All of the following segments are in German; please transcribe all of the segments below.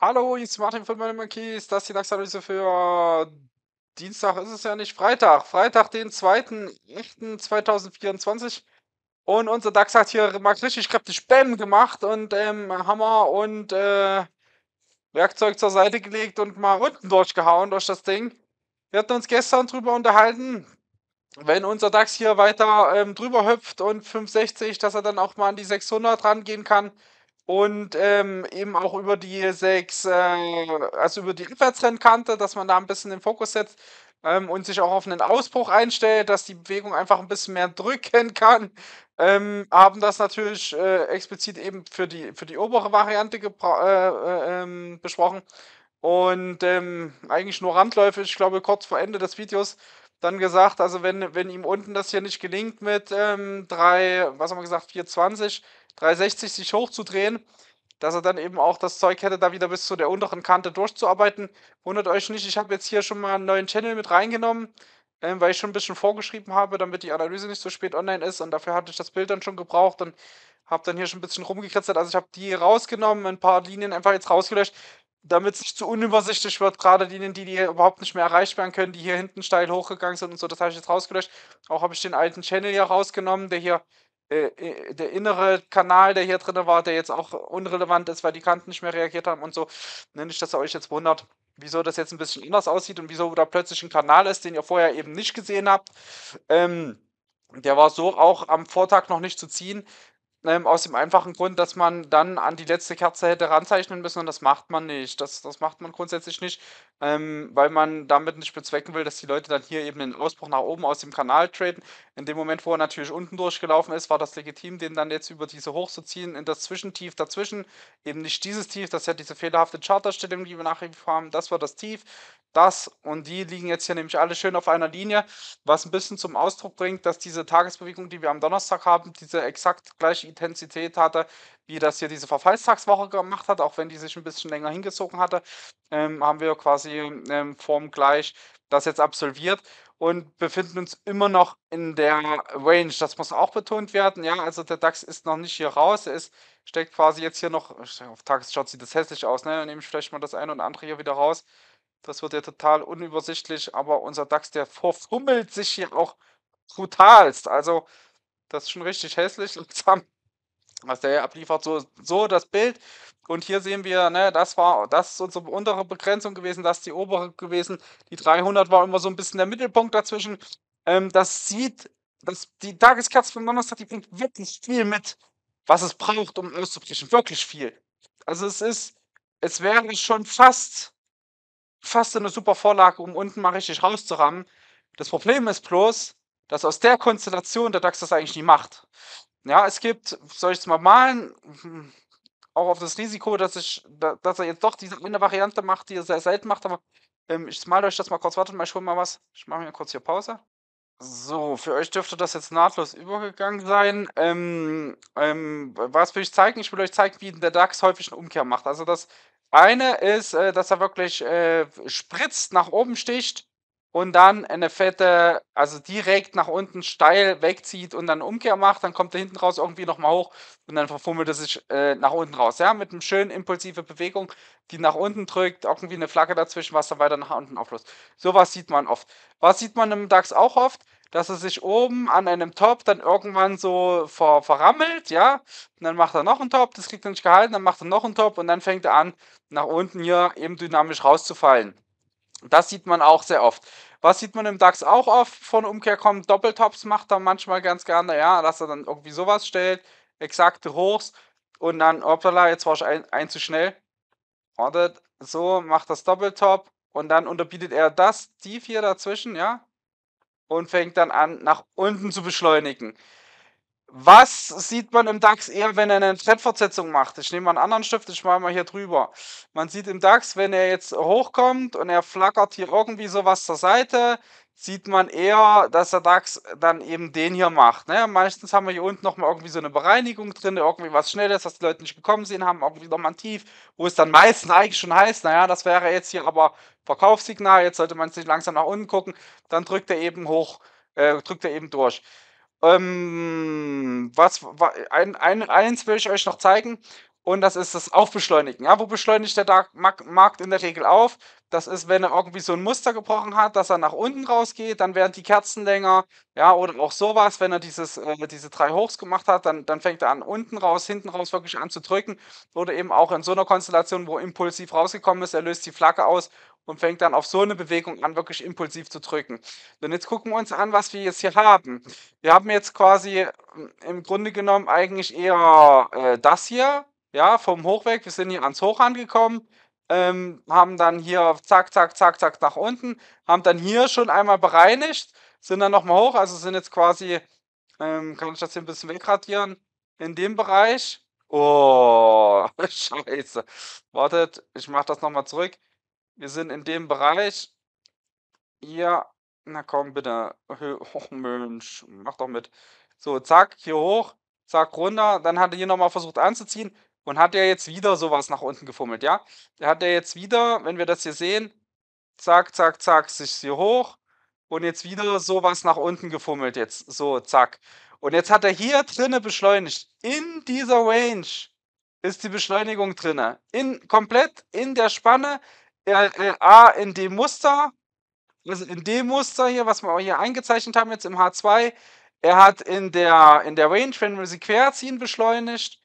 Hallo, ich bin Martin von meinem Kies. Das ist die DAX-Analyse für Dienstag ist es ja nicht, Freitag. Freitag, den 2.8.2024. Und unser DAX hat hier mal richtig kräftig Bäm gemacht und ähm, Hammer und äh, Werkzeug zur Seite gelegt und mal unten durchgehauen durch das Ding. Wir hatten uns gestern drüber unterhalten, wenn unser DAX hier weiter ähm, drüber hüpft und 560, dass er dann auch mal an die 600 rangehen kann und ähm, eben auch über die 6, äh, also über die Abwärtstrendkante, dass man da ein bisschen den Fokus setzt ähm, und sich auch auf einen Ausbruch einstellt, dass die Bewegung einfach ein bisschen mehr drücken kann. Ähm, haben das natürlich äh, explizit eben für die, für die obere Variante äh, äh ähm, besprochen. Und ähm, eigentlich nur randläufig, ich glaube, kurz vor Ende des Videos dann gesagt, also wenn, wenn ihm unten das hier nicht gelingt mit ähm, 3, was haben wir gesagt, 420, 360 sich hochzudrehen, dass er dann eben auch das Zeug hätte, da wieder bis zu der unteren Kante durchzuarbeiten. Wundert euch nicht, ich habe jetzt hier schon mal einen neuen Channel mit reingenommen, ähm, weil ich schon ein bisschen vorgeschrieben habe, damit die Analyse nicht so spät online ist und dafür hatte ich das Bild dann schon gebraucht und habe dann hier schon ein bisschen rumgekritzelt. Also ich habe die rausgenommen, ein paar Linien einfach jetzt rausgelöscht, damit es nicht zu unübersichtlich wird, gerade denen, die, die überhaupt nicht mehr erreicht werden können, die hier hinten steil hochgegangen sind und so, das habe ich jetzt rausgelöscht. Auch habe ich den alten Channel hier rausgenommen, der hier, äh, äh der innere Kanal, der hier drin war, der jetzt auch unrelevant ist, weil die Kanten nicht mehr reagiert haben und so. Nenne ich, dass ihr euch jetzt wundert, wieso das jetzt ein bisschen anders aussieht und wieso da plötzlich ein Kanal ist, den ihr vorher eben nicht gesehen habt. Ähm, der war so auch am Vortag noch nicht zu ziehen. Ähm, aus dem einfachen Grund, dass man dann an die letzte Kerze hätte ranzeichnen müssen und das macht man nicht. Das, das macht man grundsätzlich nicht, ähm, weil man damit nicht bezwecken will, dass die Leute dann hier eben den Ausbruch nach oben aus dem Kanal traden. In dem Moment, wo er natürlich unten durchgelaufen ist, war das legitim, den dann jetzt über diese hoch zu ziehen in das Zwischentief dazwischen. Eben nicht dieses Tief, das ist ja diese fehlerhafte Charterstellung, die wir nachher haben. Das war das Tief. Das und die liegen jetzt hier nämlich alle schön auf einer Linie, was ein bisschen zum Ausdruck bringt, dass diese Tagesbewegung, die wir am Donnerstag haben, diese exakt gleiche Intensität hatte, wie das hier diese Verfallstagswoche gemacht hat, auch wenn die sich ein bisschen länger hingezogen hatte, ähm, haben wir quasi ähm, formgleich das jetzt absolviert und befinden uns immer noch in der Range. Das muss auch betont werden. Ja, also der DAX ist noch nicht hier raus. Er ist, steckt quasi jetzt hier noch, auf Tagesschart sieht das hässlich aus, ne? Dann nehme ich vielleicht mal das eine und andere hier wieder raus. Das wird ja total unübersichtlich, aber unser DAX, der verfummelt sich hier auch brutalst. Also, das ist schon richtig hässlich. Und zusammen was der hier abliefert, so, so das Bild. Und hier sehen wir, ne, das war, das ist unsere untere Begrenzung gewesen, das ist die obere gewesen. Die 300 war immer so ein bisschen der Mittelpunkt dazwischen. Ähm, das sieht, das, die Tageskerze von Donnerstag, die bringt wirklich viel mit, was es braucht, um auszubrechen. Wirklich viel. Also es ist, es wäre schon fast, fast eine super Vorlage, um unten mal richtig rauszurammen. Das Problem ist bloß, dass aus der Konstellation der DAX das eigentlich nie macht. Ja, es gibt, soll ich es mal malen, auch auf das Risiko, dass ich, dass er jetzt doch diese eine Variante macht, die er sehr selten macht, aber ähm, ich mal euch das mal kurz, wartet mal, ich hole mal was. Ich mache mir kurz hier Pause. So, für euch dürfte das jetzt nahtlos übergegangen sein. Ähm, ähm, was will ich zeigen? Ich will euch zeigen, wie der DAX häufig eine Umkehr macht. Also das eine ist, äh, dass er wirklich äh, spritzt, nach oben sticht und dann eine fette, also direkt nach unten steil wegzieht und dann Umkehr macht, dann kommt er hinten raus irgendwie nochmal hoch und dann verfummelt er sich äh, nach unten raus. Ja, mit einem schönen impulsive Bewegung, die nach unten drückt, irgendwie eine Flagge dazwischen, was dann weiter nach unten auflöst. Sowas sieht man oft. Was sieht man im DAX auch oft? Dass er sich oben an einem Top dann irgendwann so ver verrammelt, ja, und dann macht er noch einen Top, das kriegt er nicht gehalten, dann macht er noch einen Top und dann fängt er an, nach unten hier eben dynamisch rauszufallen. Das sieht man auch sehr oft. Was sieht man im DAX auch oft von Umkehr kommen? Doppeltops macht er manchmal ganz gerne, ja, dass er dann irgendwie sowas stellt, exakte Hochs und dann, hoppala, jetzt war ich ein, ein zu schnell. Ordet, so, macht das Doppeltop und dann unterbietet er das, Tief hier dazwischen, ja, und fängt dann an, nach unten zu beschleunigen. Was sieht man im DAX eher, wenn er eine Trendfortsetzung macht? Ich nehme mal einen anderen Stift, ich mal mal hier drüber. Man sieht im DAX, wenn er jetzt hochkommt und er flackert hier irgendwie sowas zur Seite, sieht man eher, dass der DAX dann eben den hier macht. Ne? Meistens haben wir hier unten nochmal irgendwie so eine Bereinigung drin, irgendwie was Schnelles, was die Leute nicht gekommen sehen haben, irgendwie nochmal ein Tief, wo es dann meistens eigentlich schon heißt, naja, das wäre jetzt hier aber Verkaufssignal, jetzt sollte man sich langsam nach unten gucken, dann drückt er eben hoch, äh, drückt er eben durch. Ähm, was, ein, ein, eins will ich euch noch zeigen und das ist das Aufbeschleunigen. Ja, wo beschleunigt der Markt in der Regel auf? Das ist, wenn er irgendwie so ein Muster gebrochen hat, dass er nach unten rausgeht, dann werden die Kerzen länger, ja, oder auch sowas, wenn er dieses, äh, diese drei Hochs gemacht hat, dann, dann fängt er an unten raus, hinten raus wirklich an zu drücken. Oder eben auch in so einer Konstellation, wo impulsiv rausgekommen ist, er löst die Flagge aus und fängt dann auf so eine Bewegung an, wirklich impulsiv zu drücken. Denn jetzt gucken wir uns an, was wir jetzt hier haben. Wir haben jetzt quasi mm, im Grunde genommen eigentlich eher äh, das hier, ja, vom Hochweg. Wir sind hier ans Hoch angekommen, ähm, haben dann hier zack, zack, zack, zack nach unten, haben dann hier schon einmal bereinigt, sind dann nochmal hoch, also sind jetzt quasi, ähm, kann ich das hier ein bisschen wegradieren, in dem Bereich. Oh, scheiße. Wartet, ich mache das nochmal zurück. Wir sind in dem Bereich. Ja, na komm, bitte. Oh, Mensch, mach doch mit. So, zack, hier hoch, zack, runter. Dann hat er hier nochmal versucht anzuziehen. Und hat er jetzt wieder sowas nach unten gefummelt, ja? Der hat er jetzt wieder, wenn wir das hier sehen, zack, zack, zack, sich hier hoch. Und jetzt wieder sowas nach unten gefummelt jetzt. So, zack. Und jetzt hat er hier drinne beschleunigt. In dieser Range ist die Beschleunigung drinne. In, komplett in der Spanne RLA äh, in dem Muster, also in dem Muster hier, was wir auch hier eingezeichnet haben, jetzt im H2, er hat in der, in der Range, wenn wir sie querziehen, beschleunigt.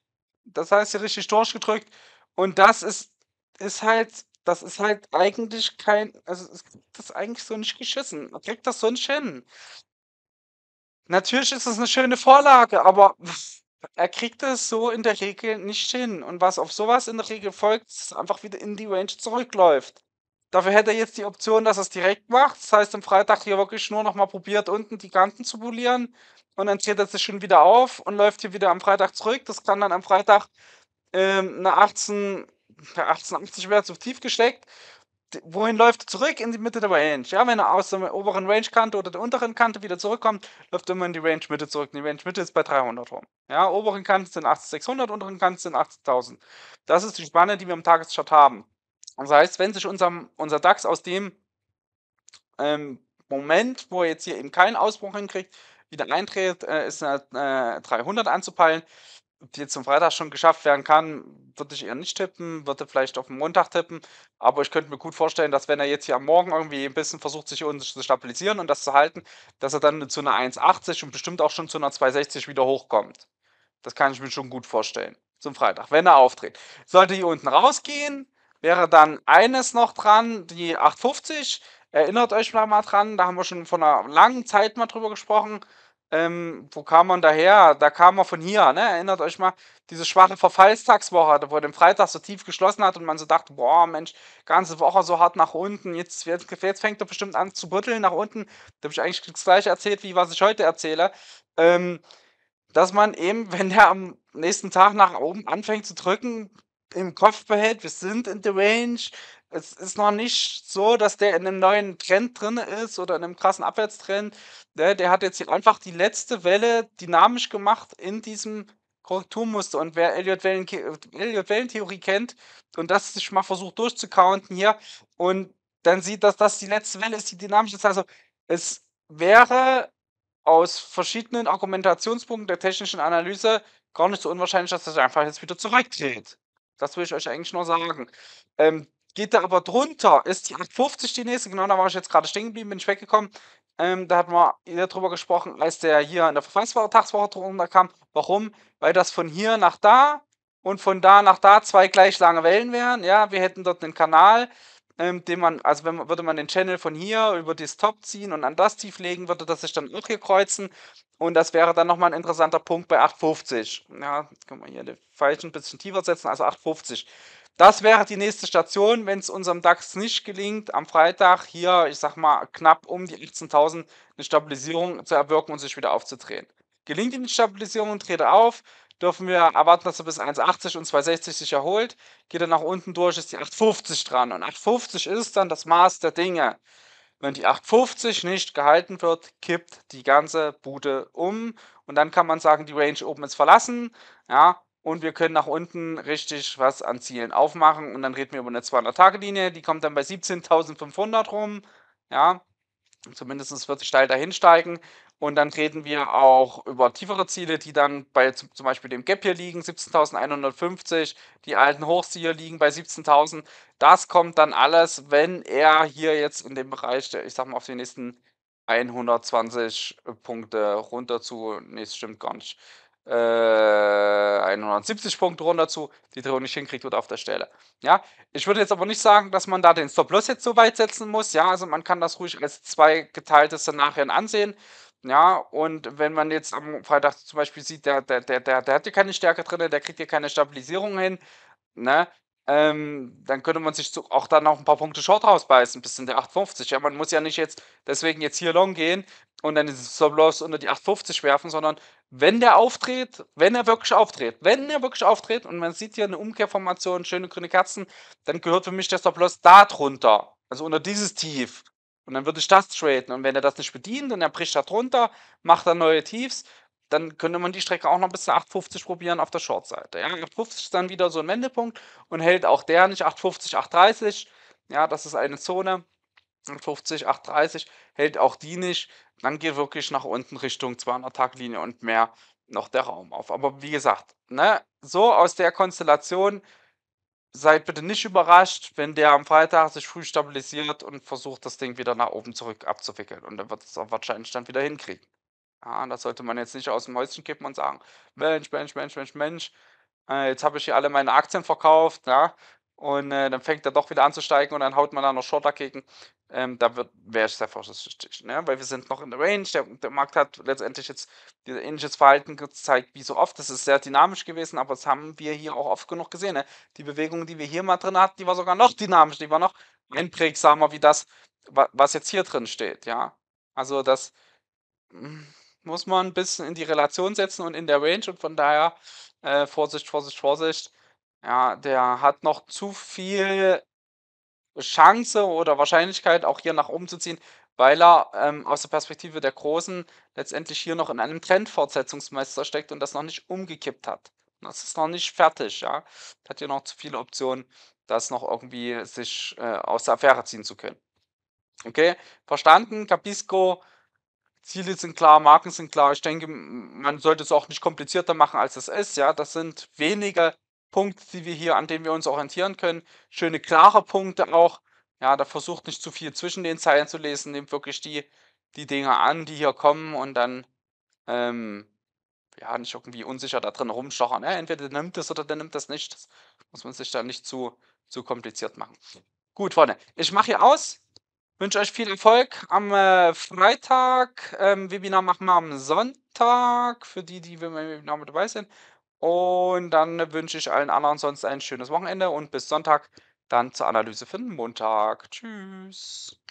Das heißt, hier richtig durchgedrückt. Und das ist, ist halt, das ist halt eigentlich kein, also das ist eigentlich so nicht geschissen. Man kriegt das so nicht hin. Natürlich ist es eine schöne Vorlage, aber er kriegt es so in der Regel nicht hin. Und was auf sowas in der Regel folgt, ist dass einfach wieder in die Range zurückläuft. Dafür hätte er jetzt die Option, dass er es direkt macht. Das heißt, am Freitag hier wirklich nur nochmal probiert, unten die Kanten zu polieren. Und dann dreht er sich schon wieder auf und läuft hier wieder am Freitag zurück. Das kann dann am Freitag ähm, eine 18, 1880 wäre zu tief gesteckt wohin läuft? er Zurück in die Mitte der Range. Ja, wenn er aus der oberen Range-Kante oder der unteren Kante wieder zurückkommt, läuft er immer in die Range-Mitte zurück. die Range-Mitte ist bei 300 rum. Ja, oberen Kanten sind 8600, unteren Kanten sind 80.000. Das ist die Spanne, die wir im Tageschart haben. Das heißt, wenn sich unser, unser DAX aus dem ähm, Moment, wo er jetzt hier eben keinen Ausbruch hinkriegt, wieder eintritt, äh, ist er äh, 300 anzupeilen, viel zum Freitag schon geschafft werden kann, würde ich eher nicht tippen, würde vielleicht auf den Montag tippen. Aber ich könnte mir gut vorstellen, dass wenn er jetzt hier am Morgen irgendwie ein bisschen versucht, sich unten zu stabilisieren und das zu halten, dass er dann zu einer 1,80 und bestimmt auch schon zu einer 2,60 wieder hochkommt. Das kann ich mir schon gut vorstellen. Zum Freitag, wenn er auftritt. Sollte hier unten rausgehen, wäre dann eines noch dran, die 8,50. Erinnert euch mal dran, da haben wir schon vor einer langen Zeit mal drüber gesprochen. Ähm, wo kam man daher? Da kam man von hier, ne? Erinnert euch mal, diese schwache Verfallstagswoche, wo dem Freitag so tief geschlossen hat und man so dachte, boah, Mensch, ganze Woche so hart nach unten, jetzt, jetzt, jetzt fängt er bestimmt an zu brütteln nach unten. Da habe ich eigentlich das gleiche erzählt, wie was ich heute erzähle. Ähm, dass man eben, wenn der am nächsten Tag nach oben anfängt zu drücken, im Kopf behält, wir sind in der Range, es ist noch nicht so, dass der in einem neuen Trend drin ist oder in einem krassen Abwärtstrend. Der, ne, der hat jetzt hier einfach die letzte Welle dynamisch gemacht in diesem Korrekturmuster. Und wer Elliott-Wellentheorie kennt und das sich mal versucht durchzucounten hier und dann sieht, dass das die letzte Welle ist, die dynamisch ist. Also es wäre aus verschiedenen Argumentationspunkten der technischen Analyse gar nicht so unwahrscheinlich, dass das einfach jetzt wieder zurückdreht. Das will ich euch eigentlich nur sagen. Ähm, Geht darüber drunter, ist die 850 die nächste. Genau, da war ich jetzt gerade stehen geblieben, bin ich weggekommen. Ähm, da hat man darüber gesprochen, als der hier in der Verfallstagswoche drunter kam. Warum? Weil das von hier nach da und von da nach da zwei gleich lange Wellen wären. Ja, wir hätten dort einen Kanal, ähm, den man, also wenn man, würde man den Channel von hier über das Top ziehen und an das Tief legen, würde das sich dann auch hier kreuzen. Und das wäre dann nochmal ein interessanter Punkt bei 850. Ja, jetzt können wir hier den falschen ein bisschen tiefer setzen, also 850. Das wäre die nächste Station, wenn es unserem DAX nicht gelingt, am Freitag hier, ich sag mal, knapp um die 18.000 eine Stabilisierung zu erwirken und sich wieder aufzudrehen. Gelingt ihm die Stabilisierung und dreht auf, dürfen wir erwarten, dass er bis 1,80 und 2,60 sich erholt. Geht er nach unten durch, ist die 8,50 dran. Und 8,50 ist dann das Maß der Dinge. Wenn die 8,50 nicht gehalten wird, kippt die ganze Bude um. Und dann kann man sagen, die Range oben ist verlassen. Ja, und wir können nach unten richtig was an Zielen aufmachen und dann reden wir über eine 200-Tage-Linie, die kommt dann bei 17.500 rum, ja, zumindest wird sie steil dahin steigen und dann reden wir auch über tiefere Ziele, die dann bei zum Beispiel dem Gap hier liegen, 17.150, die alten Hochzieher liegen bei 17.000, das kommt dann alles, wenn er hier jetzt in dem Bereich, ich sag mal auf die nächsten 120 Punkte runter zu, nee, das stimmt gar nicht, äh, 170 Punkte runter zu, die Drehung nicht hinkriegt, wird auf der Stelle. Ja, ich würde jetzt aber nicht sagen, dass man da den Stop-Loss jetzt so weit setzen muss. Ja, also man kann das ruhig als zwei geteilte Szenarien ansehen. Ja, und wenn man jetzt am Freitag zum Beispiel sieht, der, der, der, der, der hat hier keine Stärke drin, der kriegt hier keine Stabilisierung hin, ne, ähm, dann könnte man sich auch dann noch ein paar Punkte Short rausbeißen, bis in die 850. Ja, man muss ja nicht jetzt deswegen jetzt hier long gehen und dann den Stop-Loss unter die 850 werfen, sondern wenn der auftritt, wenn er wirklich auftritt, wenn er wirklich auftritt und man sieht hier eine Umkehrformation, schöne grüne Kerzen, dann gehört für mich der Stop-Loss da drunter, also unter dieses Tief. Und dann würde ich das traden. Und wenn er das nicht bedient und er bricht da drunter, macht er neue Tiefs, dann könnte man die Strecke auch noch bis zu 8,50 probieren auf der Shortseite. Ja, 8,50 ist dann wieder so ein Wendepunkt und hält auch der nicht 8,50, 8,30. Ja, das ist eine Zone. 8,50, 8,30 hält auch die nicht. Dann geht wirklich nach unten Richtung 200 Tag Linie und mehr noch der Raum auf. Aber wie gesagt, ne, so aus der Konstellation seid bitte nicht überrascht, wenn der am Freitag sich früh stabilisiert und versucht, das Ding wieder nach oben zurück abzuwickeln. Und dann wird es auch wahrscheinlich dann wieder hinkriegen. Ah, das sollte man jetzt nicht aus dem Häuschen kippen und sagen, Mensch, Mensch, Mensch, Mensch, Mensch, äh, jetzt habe ich hier alle meine Aktien verkauft, ja, und äh, dann fängt er doch wieder an zu steigen und dann haut man da noch Short dagegen. Ähm, da wäre ich sehr vorsichtig, ne? weil wir sind noch in der Range. Der, der Markt hat letztendlich jetzt ähnliches Verhalten gezeigt, wie so oft. Das ist sehr dynamisch gewesen, aber das haben wir hier auch oft genug gesehen. Ne? Die Bewegung, die wir hier mal drin hatten, die war sogar noch dynamisch, die war noch einprägsamer wie das, was jetzt hier drin steht. Ja, also das hm, muss man ein bisschen in die Relation setzen und in der Range und von daher äh, Vorsicht, Vorsicht, Vorsicht. Ja, der hat noch zu viel Chance oder Wahrscheinlichkeit, auch hier nach oben zu ziehen, weil er ähm, aus der Perspektive der Großen letztendlich hier noch in einem Trendfortsetzungsmeister steckt und das noch nicht umgekippt hat. Das ist noch nicht fertig, ja. Hat hier noch zu viele Optionen, das noch irgendwie sich äh, aus der Affäre ziehen zu können. Okay, verstanden. Capisco Ziele sind klar, Marken sind klar. Ich denke, man sollte es auch nicht komplizierter machen, als es ist. Ja, das sind weniger Punkte, die wir hier, an denen wir uns orientieren können. Schöne, klare Punkte auch. Ja, da versucht nicht zu viel zwischen den Zeilen zu lesen. Nehmt wirklich die, die Dinge an, die hier kommen und dann, ähm, ja, nicht irgendwie unsicher da drin rumstochern. Ja, entweder der nimmt es oder der nimmt das nicht. Das muss man sich da nicht zu, zu kompliziert machen. Gut, Freunde, ich mache hier aus. Wünsche euch viel Erfolg am äh, Freitag. Ähm, Webinar machen wir am Sonntag für die, die beim Webinar mit dabei sind. Und dann wünsche ich allen anderen sonst ein schönes Wochenende und bis Sonntag dann zur Analyse für den Montag. Tschüss.